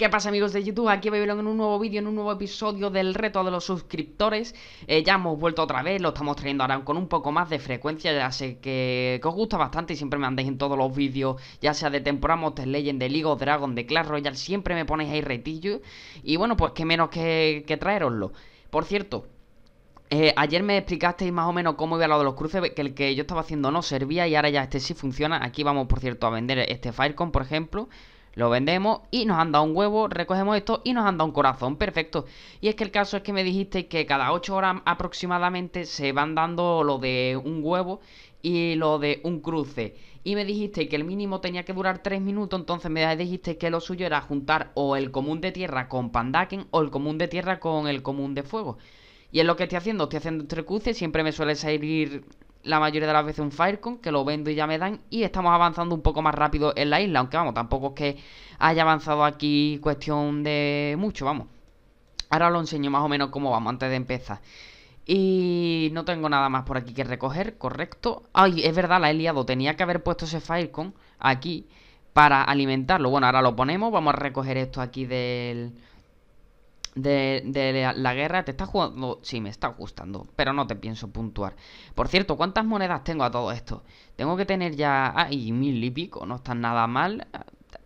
¿Qué pasa amigos de YouTube? Aquí Babylon en un nuevo vídeo, en un nuevo episodio del reto de los suscriptores eh, Ya hemos vuelto otra vez, lo estamos trayendo ahora con un poco más de frecuencia Ya sé que, os gusta bastante y siempre me andáis en todos los vídeos Ya sea de temporada Monster Legend, de League of Dragon, de Clash Royale Siempre me ponéis ahí retillo Y bueno, pues qué menos que, que traeroslo Por cierto, eh, ayer me explicasteis más o menos cómo iba lo de los cruces, que el que yo estaba haciendo no servía y ahora ya este sí funciona. Aquí vamos, por cierto, a vender este Firecon, por ejemplo. Lo vendemos y nos han dado un huevo, recogemos esto y nos han dado un corazón, perfecto. Y es que el caso es que me dijiste que cada 8 horas aproximadamente se van dando lo de un huevo y lo de un cruce. Y me dijiste que el mínimo tenía que durar 3 minutos, entonces me dijiste que lo suyo era juntar o el común de tierra con Pandaken o el común de tierra con el común de fuego. Y es lo que estoy haciendo, estoy haciendo tres cruces, siempre me suele salir la mayoría de las veces un Firecon, que lo vendo y ya me dan, y estamos avanzando un poco más rápido en la isla, aunque vamos, tampoco es que haya avanzado aquí cuestión de mucho, vamos. Ahora lo enseño más o menos cómo vamos antes de empezar. Y no tengo nada más por aquí que recoger, correcto. Ay, es verdad, la he liado, tenía que haber puesto ese Firecon aquí para alimentarlo. Bueno, ahora lo ponemos, vamos a recoger esto aquí del de, la, guerra te está jugando. si me está gustando, pero no te pienso puntuar. Por cierto, ¿cuántas monedas tengo a todo esto? Tengo que tener ya. Ay, ah, mil y pico, no están nada mal.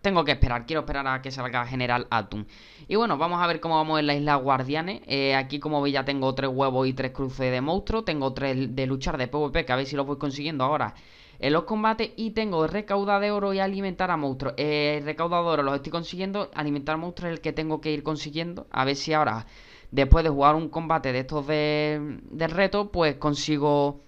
Tengo que esperar, quiero esperar a que salga General Atum. Y bueno, vamos a ver cómo vamos en la isla Guardianes. Eh, aquí, como veis, ya tengo tres huevos y tres cruces de monstruo. Tengo tres de luchar de PvP, que a ver si lo voy consiguiendo ahora en los combates y tengo recaudar de oro y alimentar a monstruos. de eh, recaudador los estoy consiguiendo, alimentar monstruos es el que tengo que ir consiguiendo. A ver si ahora, después de jugar un combate de estos de, reto, pues consigo...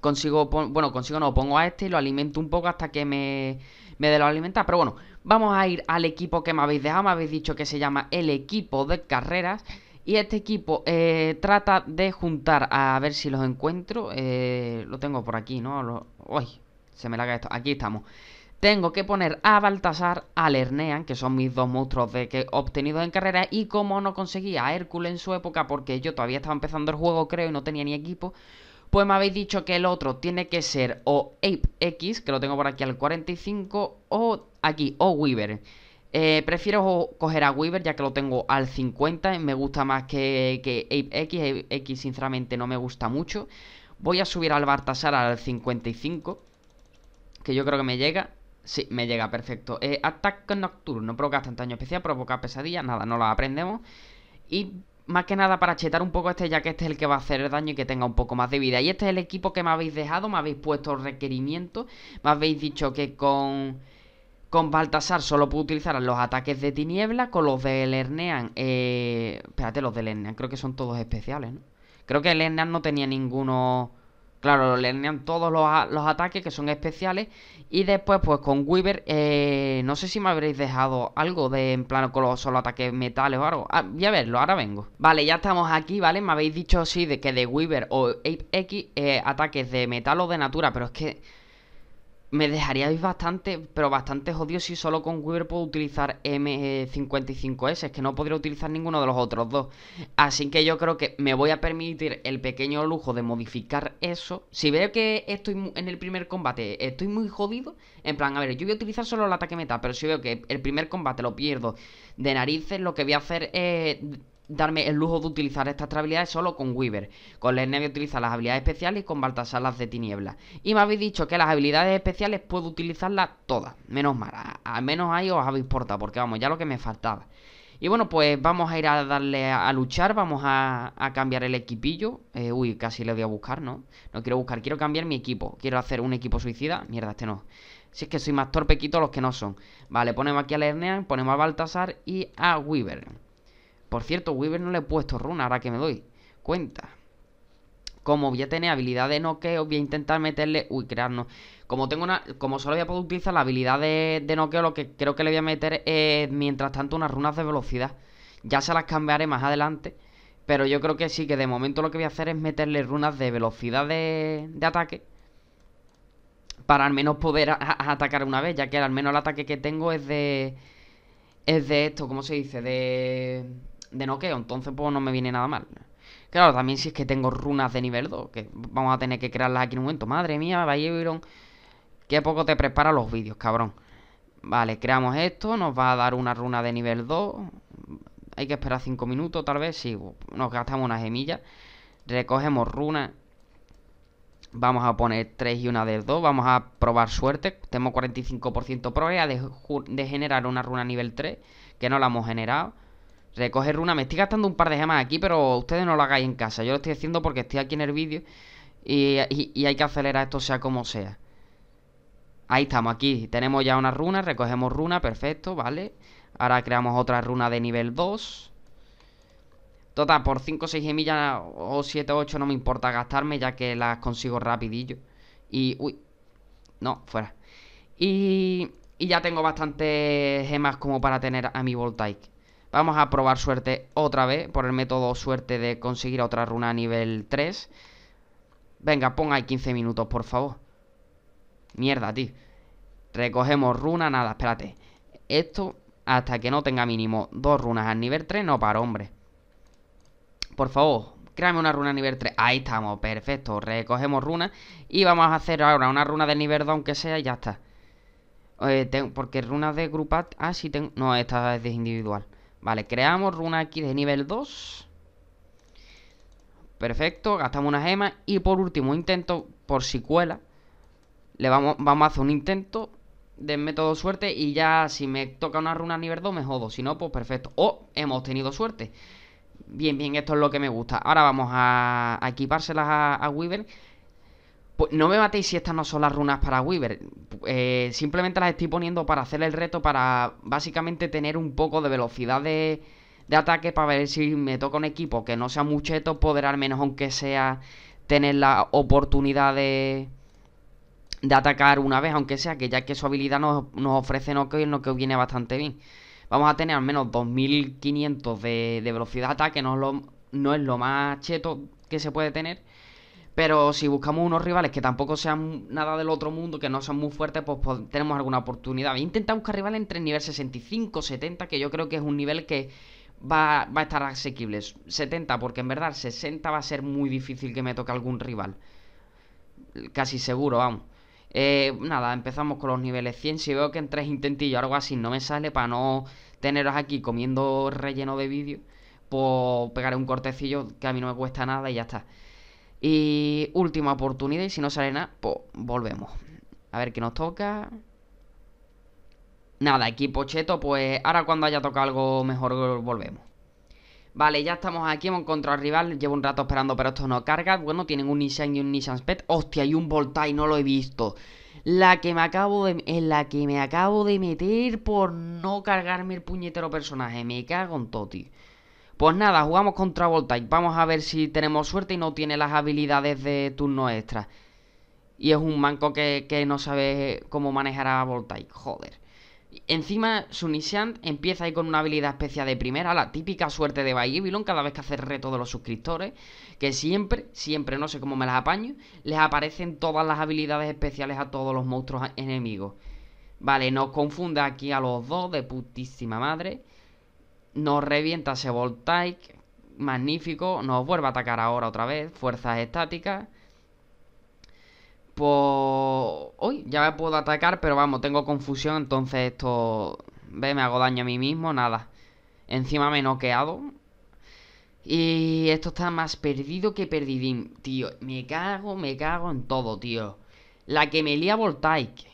Consigo, bueno, consigo no, pongo a este y lo alimento un poco hasta que me, me dé lo alimentar. Pero bueno, vamos a ir al equipo que me habéis dejado, me habéis dicho que se llama el equipo de carreras. Y este equipo eh, trata de juntar, a ver si los encuentro. Eh, lo tengo por aquí, ¿no? Lo, uy, se me la esto. Aquí estamos. Tengo que poner a Baltasar, a Lernean, que son mis dos monstruos de que obtenido en carrera. Y como no conseguía a Hércules en su época, porque yo todavía estaba empezando el juego, creo, y no tenía ni equipo. Pues me habéis dicho que el otro tiene que ser o Ape X, que lo tengo por aquí al 45, o aquí, o Weaver. Eh, prefiero coger a Weaver ya que lo tengo al 50. Me gusta más que, que ApeX. X, sinceramente no me gusta mucho. Voy a subir al Bartasar al 55. Que yo creo que me llega. Sí, me llega, perfecto. Eh, ataque no Provoca daño especial, provoca pesadillas, Nada, no lo aprendemos. Y más que nada para chetar un poco este, ya que este es el que va a hacer daño y que tenga un poco más de vida. Y este es el equipo que me habéis dejado. Me habéis puesto requerimiento. Me habéis dicho que con... Con Baltasar solo puedo utilizar los ataques de tiniebla. Con los de Lernean Eh... Espérate, los de Lernean creo que son todos especiales, ¿no? Creo que Lernean no tenía ninguno. Claro, Lernean todos los, ataques que son especiales. Y después, pues con Weaver. Eh... No sé si me habréis dejado algo de en plano con los solo ataques metales o algo. Ah, ya verlo, ahora vengo. Vale, ya estamos aquí, ¿vale? Me habéis dicho sí de que de Weaver o Ape X eh, ataques de metal o de natura. Pero es que me dejaría bastante, pero bastante jodido si solo con Weaver puedo utilizar M55S, es que no podría utilizar ninguno de los otros dos. Así que yo creo que me voy a permitir el pequeño lujo de modificar eso. Si veo que estoy en el primer combate, estoy muy jodido, en plan, a ver, yo voy a utilizar solo el ataque meta, pero si veo que el primer combate lo pierdo de narices, lo que voy a hacer es darme el lujo de utilizar estas tres habilidades solo con Weaver. Con a utilizar las habilidades especiales y con Baltasar las de tiniebla. Y me habéis dicho que las habilidades especiales puedo utilizarlas todas. Menos mal, al menos ahí os habéis portado, porque vamos, ya lo que me faltaba. Y bueno, pues vamos a ir a darle a, luchar, vamos a, cambiar el equipillo. Eh, uy, casi le voy a buscar, ¿no? No quiero buscar, quiero cambiar mi equipo. Quiero hacer un equipo suicida. Mierda, este no. Si es que soy más torpequito los que no son. Vale, ponemos aquí a Lernean, ponemos a Baltasar y a Weaver. Por cierto, Weaver no le he puesto runa, ahora que me doy cuenta. Como voy a tener habilidad de noqueo, voy a intentar meterle... Uy, crearnos. Como tengo una... Como solo voy a poder utilizar la habilidad de, noqueo, lo que creo que le voy a meter es, mientras tanto, unas runas de velocidad. Ya se las cambiaré más adelante. Pero yo creo que sí, que de momento lo que voy a hacer es meterle runas de velocidad de, ataque. Para al menos poder atacar una vez, ya que al menos el ataque que tengo es de... Es de esto, ¿cómo se dice? De de noqueo, entonces pues no me viene nada mal. Claro, también si es que tengo runas de nivel 2, que vamos a tener que crearlas aquí en un momento. Madre mía, Byron, qué poco te prepara los vídeos, cabrón. Vale, creamos esto, nos va a dar una runa de nivel 2. Hay que esperar 5 minutos, tal vez, Si nos gastamos una gemilla. Recogemos runas. Vamos a poner 3 y una de 2. Vamos a probar suerte. Tenemos 45% probabilidad de generar una runa nivel 3, que no la hemos generado. Recoger runa. Me estoy gastando un par de gemas aquí, pero ustedes no lo hagáis en casa. Yo lo estoy haciendo porque estoy aquí en el vídeo y, hay que acelerar esto sea como sea. Ahí estamos, aquí tenemos ya una runa, recogemos runa, perfecto, vale. Ahora creamos otra runa de nivel 2. Total, por 5 6 gemillas o 7 8 no me importa gastarme ya que las consigo rapidillo. Y, uy, no, fuera. Y, y ya tengo bastantes gemas como para tener a mi Voltaic. Vamos a probar suerte otra vez por el método suerte de conseguir otra runa a nivel 3. Venga, ponga ahí 15 minutos, por favor. Mierda, tío. Recogemos runa, nada, espérate. Esto hasta que no tenga mínimo dos runas al nivel 3, no para, hombre. Por favor, créame una runa a nivel 3. Ahí estamos, perfecto. Recogemos runa y vamos a hacer ahora una runa de nivel 2, aunque sea, y ya está. Eh, porque runas de grupat... Ah, sí, tengo... No, esta es de individual. Vale, creamos runa aquí de nivel 2. Perfecto, gastamos una gema. Y por último intento, por si cuela, le vamos, vamos a hacer un intento de método suerte. Y ya si me toca una runa nivel 2, me jodo. Si no, pues perfecto. Oh, hemos tenido suerte. Bien, bien, esto es lo que me gusta. Ahora vamos a, equipárselas a, a Weaver. Pues no me matéis si estas no son las runas para Weaver. Eh, simplemente las estoy poniendo para hacer el reto, para básicamente tener un poco de velocidad de, ataque, para ver si me toca un equipo que no sea cheto poder al menos, aunque sea, tener la oportunidad de, atacar una vez, aunque sea, que ya que su habilidad nos, ofrece no que no viene bastante bien. Vamos a tener al menos 2500 de, de velocidad de ataque, no lo, no es lo más cheto que se puede tener. Pero si buscamos unos rivales que tampoco sean nada del otro mundo, que no sean muy fuertes, pues, pues, tenemos alguna oportunidad. Intenta buscar rivales entre el nivel 65, 70, que yo creo que es un nivel que va, a estar asequible. 70, porque en verdad 60 va a ser muy difícil que me toque algún rival. Casi seguro, vamos. Eh, nada, empezamos con los niveles 100. Si veo que en 3 intentillos o algo así no me sale para no teneros aquí comiendo relleno de vídeo, pues pegaré un cortecillo que a mí no me cuesta nada y ya está. Y última oportunidad, y si no sale nada, pues volvemos. A ver qué nos toca. Nada, equipo cheto, pues ahora cuando haya tocado algo mejor volvemos. Vale, ya estamos aquí, hemos encontrado al rival, llevo un rato esperando, pero esto no carga. Bueno, tienen un Nissan y un Nissan pet Hostia, y un Voltai, no lo he visto. La que me acabo de. En la que me acabo de meter por no cargarme el puñetero personaje. Me cago en Toti. Pues nada, jugamos contra Voltaic. Vamos a ver si tenemos suerte y no tiene las habilidades de turno extra. Y es un manco que, no sabe cómo manejar a Voltaic. Joder. Encima, Sunishan empieza ahí con una habilidad especial de primera, la típica suerte de Bayevilon cada vez que hace reto de los suscriptores, que siempre, siempre, no sé cómo me las apaño, les aparecen todas las habilidades especiales a todos los monstruos enemigos. Vale, no confunda aquí a los dos de putísima madre. Nos revienta ese Voltaic. Magnífico. Nos vuelve a atacar ahora otra vez. Fuerzas estáticas. Pues... Uy, ya me puedo atacar, pero vamos, tengo confusión, entonces esto... Ve, me hago daño a mí mismo, nada. Encima me he noqueado. Y esto está más perdido que perdidín, tío. Me cago, me cago en todo, tío. La que me lía Voltaic.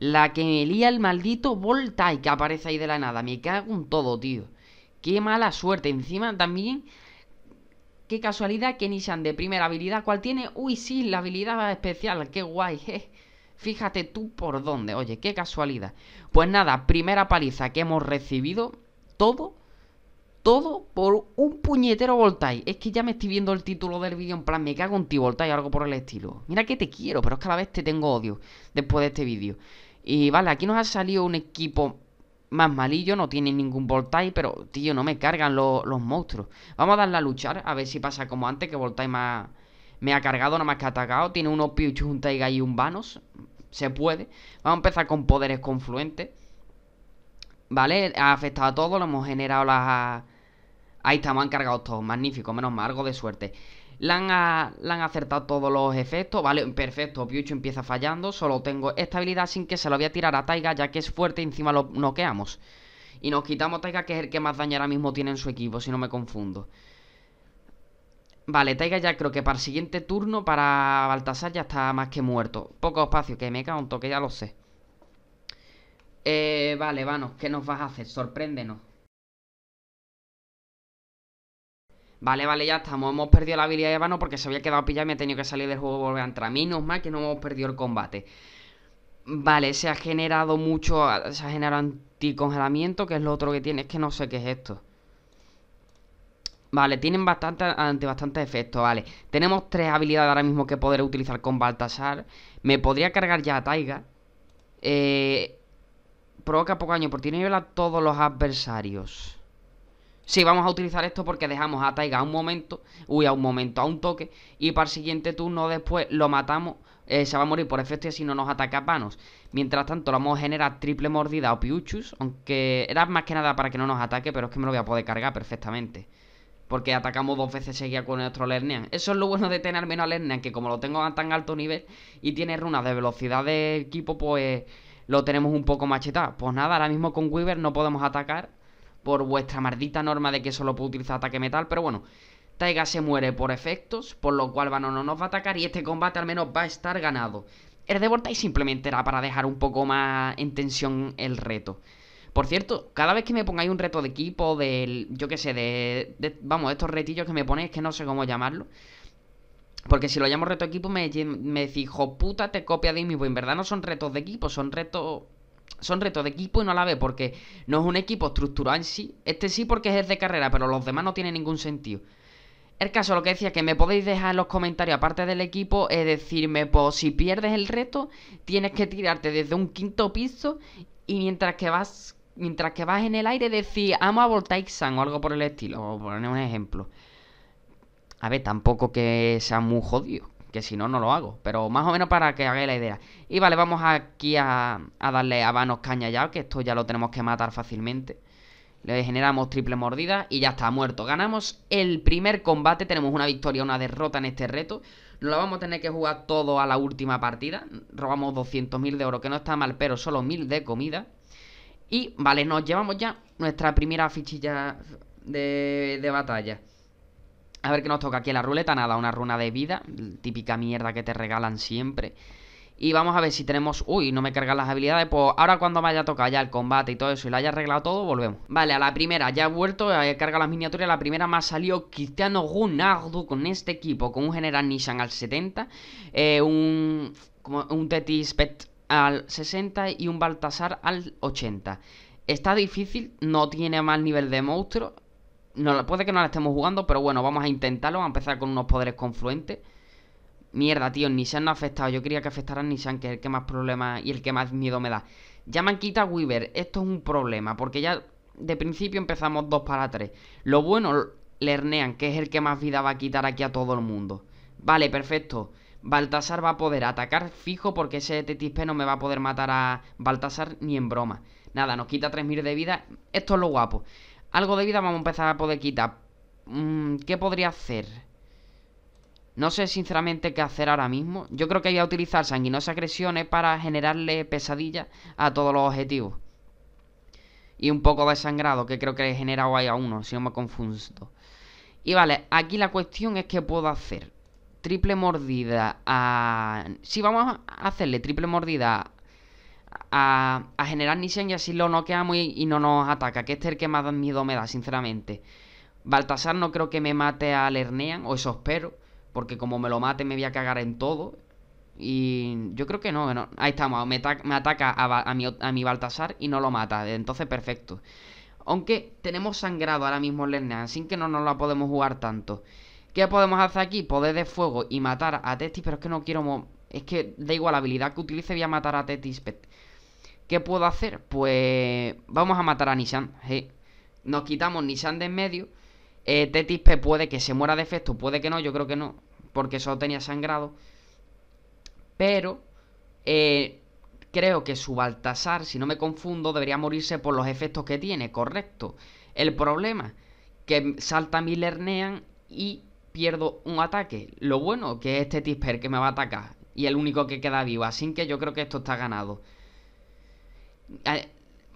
La que me lía el maldito y que aparece ahí de la nada. Me cago en todo, tío. Qué mala suerte. Encima también. Qué casualidad que Nissan de primera habilidad. ¿Cuál tiene? Uy, sí, la habilidad especial. Qué guay, eh. Fíjate tú por dónde. Oye, qué casualidad. Pues nada, primera paliza que hemos recibido. Todo. Todo por un puñetero Voltai. Es que ya me estoy viendo el título del vídeo en plan, me cago en ti voltai o algo por el estilo. Mira que te quiero, pero es que a la vez te tengo odio después de este vídeo. Y vale, aquí nos ha salido un equipo más malillo, no tiene ningún Voltaire, pero tío, no me cargan los monstruos. Vamos a darle a luchar, a ver si pasa como antes, que Voltai me ha cargado, nada más que ha atacado. Tiene unos Pichu, un Taiga y un Vanos. Se puede. Vamos a empezar con poderes confluentes. ¿Vale? Ha afectado a todos lo hemos generado las... Ahí estamos han cargado todos. Magnífico, menos mal, de suerte. La han, acertado todos los efectos, vale, perfecto, Piucho empieza fallando, solo tengo esta habilidad sin que se lo voy a tirar a Taiga ya que es fuerte y encima lo noqueamos. Y nos quitamos Taiga que es el que más daño ahora mismo tiene en su equipo, si no me confundo. Vale, Taiga ya creo que para el siguiente turno, para Baltasar ya está más que muerto. Poco espacio, que me cago un toque, ya lo sé. Eh, vale, vamos, ¿qué nos vas a hacer? Sorpréndenos. Vale, vale, ya estamos. Hemos perdido la habilidad de Vano porque se había quedado pillado y me he tenido que salir del juego y volver a entrar. Menos mal que no hemos perdido el combate. Vale, se ha generado mucho. Se ha generado anticongelamiento, que es lo otro que tiene. Es que no sé qué es esto. Vale, tienen bastante, ante bastante efecto, vale. Tenemos tres habilidades ahora mismo que poder utilizar con Baltasar. Me podría cargar ya a Taiga. Eh, provoca poco daño, porque tiene nivel a todos los adversarios. Sí, vamos a utilizar esto porque dejamos a Taiga un momento, uy, a un momento, a un toque, y para el siguiente turno después lo matamos, eh, se va a morir por efecto y así no nos ataca Panos. Mientras tanto, lo vamos a generar triple mordida o Piuchus, aunque era más que nada para que no nos ataque, pero es que me lo voy a poder cargar perfectamente. Porque atacamos dos veces seguida con nuestro Lernian Eso es lo bueno de tener menos Lernian que como lo tengo a tan alto nivel y tiene runas de velocidad de equipo, pues lo tenemos un poco machetado. Pues nada, ahora mismo con Weaver no podemos atacar por vuestra maldita norma de que solo puede utilizar ataque metal, pero bueno, Taiga se muere por efectos, por lo cual Vano no nos va a atacar y este combate al menos va a estar ganado. El de y simplemente era para dejar un poco más en tensión el reto. Por cierto, cada vez que me pongáis un reto de equipo, del, yo qué sé, de, vamos, estos retillos que me ponéis, que no sé cómo llamarlo. Porque si lo llamo reto de equipo, me, me hijo puta, te copia de mi. Pues en verdad no son retos de equipo, son retos son retos de equipo y no la ve porque no es un equipo estructurado en sí. Este sí porque es de carrera, pero los demás no tienen ningún sentido. El caso, lo que decía, que me podéis dejar en los comentarios, aparte del equipo, es decirme, pues si pierdes el reto, tienes que tirarte desde un quinto piso y mientras que vas mientras que vas en el aire decir, amo a Voltaic o algo por el estilo, O poner un ejemplo. A ver, tampoco que sea muy jodido, que si no, no lo hago. Pero más o menos para que hagáis la idea. Y vale, vamos aquí a, darle a vanos caña ya, que esto ya lo tenemos que matar fácilmente. Le generamos triple mordida y ya está, muerto. Ganamos el primer combate, tenemos una victoria, una derrota en este reto. Lo vamos a tener que jugar todo a la última partida. Robamos 200.000 de oro, que no está mal, pero solo 1.000 de comida. Y vale, nos llevamos ya nuestra primera fichilla de, de batalla. A ver qué nos toca aquí en la ruleta. Nada, una runa de vida. Típica mierda que te regalan siempre. Y vamos a ver si tenemos... Uy, no me cargan las habilidades. Pues ahora cuando vaya haya tocado ya el combate y todo eso y lo haya arreglado todo, volvemos. Vale, a la primera ya he vuelto, he eh, cargado las miniaturas. La primera me ha salido Cristiano Ronaldo con este equipo. Con un General Nissan al 70. Eh, un... un Tetis Pet al 60 y un Baltasar al 80. Está difícil, no tiene más nivel de monstruo. No, puede que no la estemos jugando, pero bueno, vamos a intentarlo. Vamos a empezar con unos poderes confluentes. Mierda, tío, Nissan no ha afectado. Yo quería que afectaran Nissan, que es el que más problemas y el que más miedo me da. Ya me han quitado Weaver. Esto es un problema, porque ya de principio empezamos 2 para 3. Lo bueno, Lernean, que es el que más vida va a quitar aquí a todo el mundo. Vale, perfecto. Baltasar va a poder atacar fijo porque ese Tetispe no me va a poder matar a Baltasar ni en broma. Nada, nos quita 3.000 de vida. Esto es lo guapo. Algo de vida vamos a empezar a poder quitar. Mm, ¿Qué podría hacer? No sé sinceramente qué hacer ahora mismo. Yo creo que voy a utilizar sanguinosa agresiones para generarle pesadilla a todos los objetivos. Y un poco de sangrado, que creo que he generado ahí a uno, si no me confundo. Y vale, aquí la cuestión es qué puedo hacer. Triple mordida a... Si vamos a hacerle triple mordida a a, generar Nissan y así lo noqueamos y, y no nos ataca, que este es el que más miedo me da, sinceramente. Baltasar no creo que me mate a Lernean, o eso espero, porque como me lo mate me voy a cagar en todo. Y yo creo que no, ahí estamos, me, ataca a, mi, Baltasar y no lo mata, entonces perfecto. Aunque tenemos sangrado ahora mismo Lernean, así que no nos la podemos jugar tanto. ¿Qué podemos hacer aquí? Poder de fuego y matar a Testis, pero es que no quiero... Es que da igual la habilidad que utilice, voy a matar a Tetis ¿Qué puedo hacer? Pues vamos a matar a Nissan. Nos quitamos Nissan de en medio. Eh, Tetispe puede que se muera de efecto, puede que no, yo creo que no, porque solo tenía sangrado. Pero eh, creo que su Baltasar, si no me confundo, debería morirse por los efectos que tiene, correcto. El problema, que salta mi Lernean y pierdo un ataque. Lo bueno que es Tetisper que me va a atacar y el único que queda vivo, así que yo creo que esto está ganado.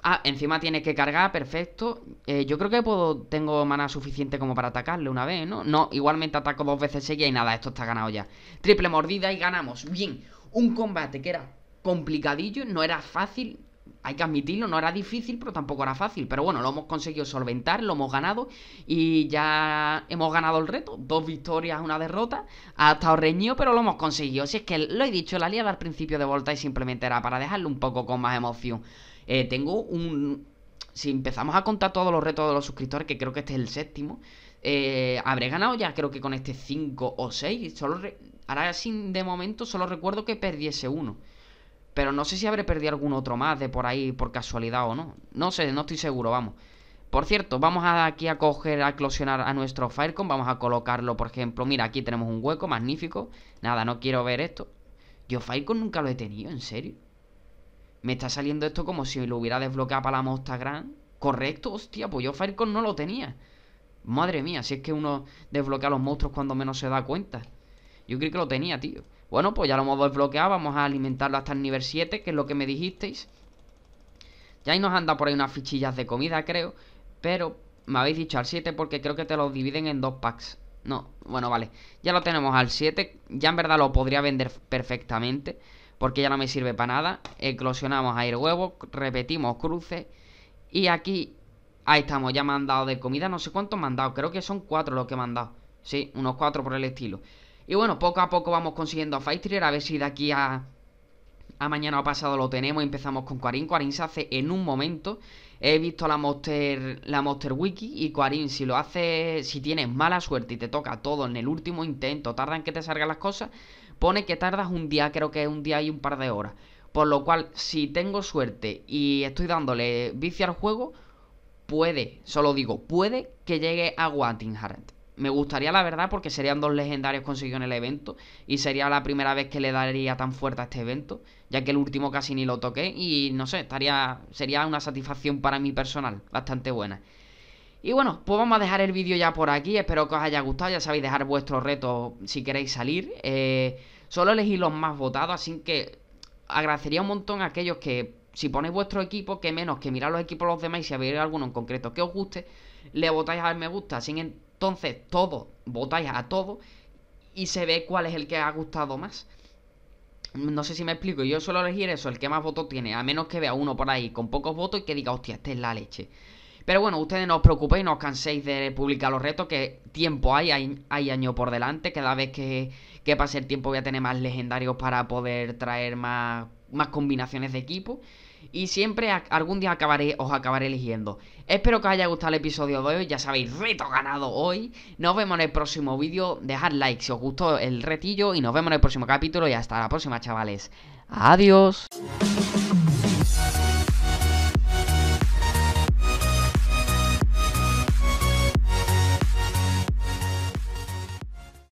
Ah, encima tiene que cargar, perfecto. Eh, yo creo que puedo, tengo mana suficiente como para atacarle una vez, ¿no? No, igualmente ataco dos veces ella y nada, esto está ganado ya. Triple mordida y ganamos. Bien, un combate que era complicadillo, no era fácil, hay que admitirlo, no era difícil, pero tampoco era fácil. Pero bueno, lo hemos conseguido solventar, lo hemos ganado y ya hemos ganado el reto. Dos victorias, una derrota. Ha estado reñido, pero lo hemos conseguido. Si es que lo he dicho, la liada al principio de Volta y simplemente era para dejarlo un poco con más emoción. Eh, tengo un. Si empezamos a contar todos los retos de los suscriptores, que creo que este es el séptimo, eh, habré ganado ya, creo que con este 5 o 6. Solo Ahora, sin de momento, solo recuerdo que perdiese uno. Pero no sé si habré perdido algún otro más de por ahí por casualidad o no. No sé, no estoy seguro, vamos. Por cierto, vamos aquí a coger, a eclosionar a nuestro Firecon. Vamos a colocarlo, por ejemplo. Mira, aquí tenemos un hueco magnífico. Nada, no quiero ver esto. Yo Firecon nunca lo he tenido, ¿en serio? Me está saliendo esto como si lo hubiera desbloqueado para la Mosta Gran. Correcto, hostia, pues yo Firecon no lo tenía. Madre mía, si es que uno desbloquea los monstruos cuando menos se da cuenta. Yo creo que lo tenía, tío. Bueno, pues ya lo hemos desbloqueado. Vamos a alimentarlo hasta el nivel 7, que es lo que me dijisteis. Ya ahí nos han dado por ahí unas fichillas de comida, creo. Pero me habéis dicho al 7 porque creo que te los dividen en dos packs. No, bueno, vale. Ya lo tenemos al 7. Ya en verdad lo podría vender perfectamente. Porque ya no me sirve para nada. Eclosionamos aire huevo. Repetimos cruces. Y aquí. Ahí estamos. Ya me han dado de comida. No sé cuántos me han dado. Creo que son cuatro los que me han dado. Sí, unos cuatro por el estilo. Y bueno, poco a poco vamos consiguiendo a Fighter, a ver si de aquí a, mañana o pasado lo tenemos. Empezamos con Quarín, Quarín se hace en un momento. He visto la Monster, la Monster Wiki y Quarín si lo hace, si tienes mala suerte y te toca todo en el último intento, tarda en que te salgan las cosas, pone que tardas un día, creo que es un día y un par de horas. Por lo cual, si tengo suerte y estoy dándole vicio al juego, puede, solo digo, puede que llegue a Guatin me gustaría la verdad porque serían dos legendarios conseguidos en el evento y sería la primera vez que le daría tan fuerte a este evento, ya que el último casi ni lo toqué y no sé, estaría sería una satisfacción para mí personal, bastante buena. Y bueno, pues vamos a dejar el vídeo ya por aquí, espero que os haya gustado, ya sabéis dejar vuestros retos si queréis salir, eh, solo elegí los más votados, así que agradecería un montón a aquellos que si ponéis vuestro equipo, que menos que mirar los equipos de los demás y si habéis alguno en concreto que os guste, le votáis ver me gusta, sin entonces, todos votáis a todos y se ve cuál es el que ha gustado más. No sé si me explico, yo suelo elegir eso, el que más votos tiene, a menos que vea uno por ahí con pocos votos y que diga, hostia, este es la leche. Pero bueno, ustedes no os preocupéis, no os canséis de publicar los retos, que tiempo hay, hay, año por delante, cada vez que, pase el tiempo voy a tener más legendarios para poder traer más, más combinaciones de equipo y siempre algún día acabaré, os acabaré eligiendo. Espero que os haya gustado el episodio de hoy, ya sabéis, reto ganado hoy. Nos vemos en el próximo vídeo, dejad like si os gustó el retillo y nos vemos en el próximo capítulo y hasta la próxima chavales. Adiós.